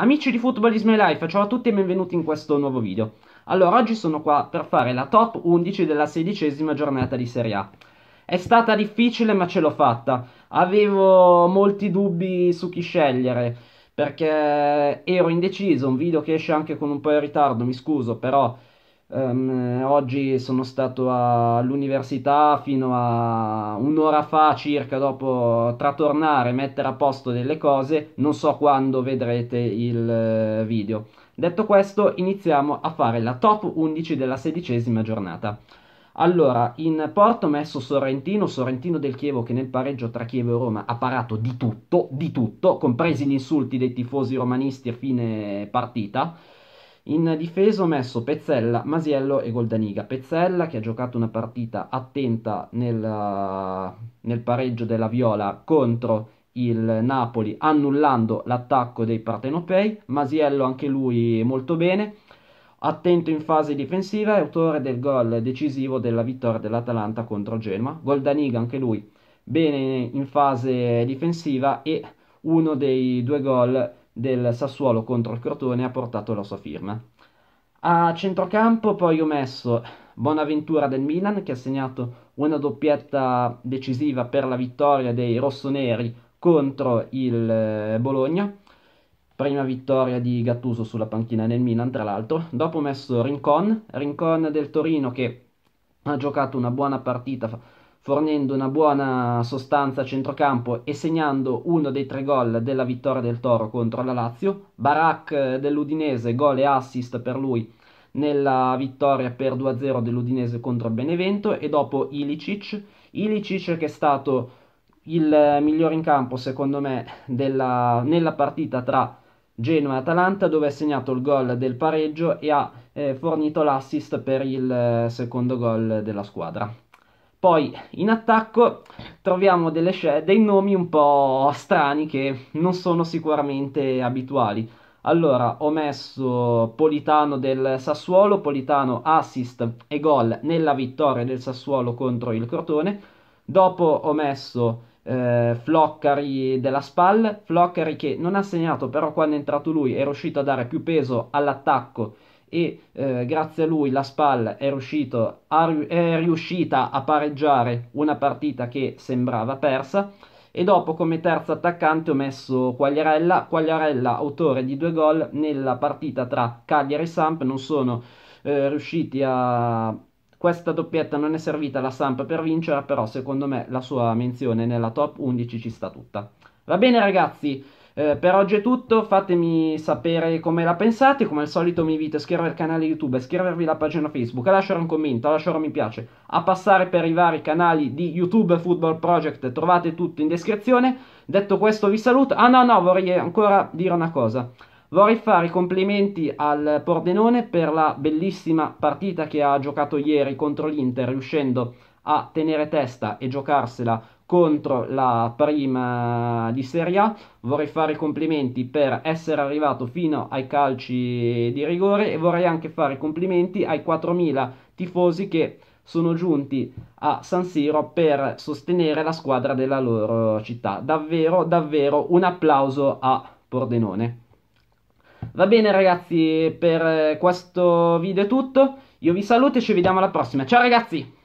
Amici di Football is My Life, ciao a tutti e benvenuti in questo nuovo video. Allora, oggi sono qua per fare la top 11 della sedicesima giornata di Serie A. È stata difficile ma ce l'ho fatta. Avevo molti dubbi su chi scegliere, perché ero indeciso, un video che esce anche con un po' di ritardo, mi scuso, però Ehm, oggi sono stato all'università fino a un'ora fa circa dopo tratornare, mettere a posto delle cose, non so quando vedrete il eh, video. Detto questo, iniziamo a fare la top 11 della sedicesima giornata. Allora, in porto ho messo Sorrentino, Sorrentino del Chievo che nel pareggio tra Chievo e Roma ha parato di tutto, di tutto, compresi gli insulti dei tifosi romanisti a fine partita in difesa ho messo Pezzella, Masiello e Goldaniga. Pezzella che ha giocato una partita attenta nel, nel pareggio della Viola contro il Napoli, annullando l'attacco dei partenopei. Masiello anche lui molto bene. Attento in fase difensiva e autore del gol decisivo della vittoria dell'Atalanta contro Genoa. Goldaniga anche lui bene in fase difensiva e uno dei due gol del Sassuolo contro il Crotone ha portato la sua firma. A centrocampo poi ho messo Bonaventura del Milan che ha segnato una doppietta decisiva per la vittoria dei rossoneri contro il eh, Bologna. Prima vittoria di Gattuso sulla panchina nel Milan, tra l'altro. Dopo ho messo Rincon, Rincon del Torino che ha giocato una buona partita fornendo una buona sostanza a centrocampo e segnando uno dei tre gol della vittoria del Toro contro la Lazio. Barak eh, dell'Udinese, gol e assist per lui nella vittoria per 2-0 dell'Udinese contro il Benevento e dopo Ilicic. Ilicic che è stato il migliore in campo secondo me della, nella partita tra Genoa e Atalanta dove ha segnato il gol del pareggio e ha eh, fornito l'assist per il eh, secondo gol della squadra. Poi in attacco troviamo sc- dei nomi un po' strani che non sono sicuramente abituali. Allora, ho messo Politano del Sassuolo, Politano assist e gol nella vittoria del Sassuolo contro il Crotone. Dopo ho messo eh, Floccari della Spal, Floccari che non ha segnato, però quando è entrato lui è riuscito a dare più peso all'attacco e eh, grazie a lui la Spal è, riuscito, è riuscita a pareggiare una partita che sembrava persa e dopo come terzo attaccante ho messo Quagliarella, Quagliarella autore di due gol nella partita tra Cagliari e Samp, non sono eh, riusciti a... questa doppietta non è servita alla Samp per vincere, però secondo me la sua menzione nella top 11 ci sta tutta. Va bene ragazzi, eh, per oggi è tutto, fatemi sapere come la pensate, come al solito mi invito a iscrivervi al canale YouTube, a iscrivervi alla pagina Facebook, a lasciare un commento, a lasciare un mi piace, a passare per i vari canali di YouTube Football Project, trovate tutto in descrizione. Detto questo vi saluto, ah no no vorrei ancora dire una cosa. Vorrei fare i complimenti al Pordenone per la bellissima partita che ha giocato ieri contro l'Inter, riuscendo a a tenere testa e giocarsela contro la prima eh, di Serie A. Vorrei fare i complimenti per essere arrivato fino ai calci di rigore e vorrei anche fare i complimenti ai 4.000 tifosi che sono giunti a San Siro per sostenere la squadra della loro città. Davvero, davvero un applauso a Pordenone. Va bene ragazzi, per questo video è tutto. Io vi saluto e ci vediamo alla prossima. Ciao ragazzi!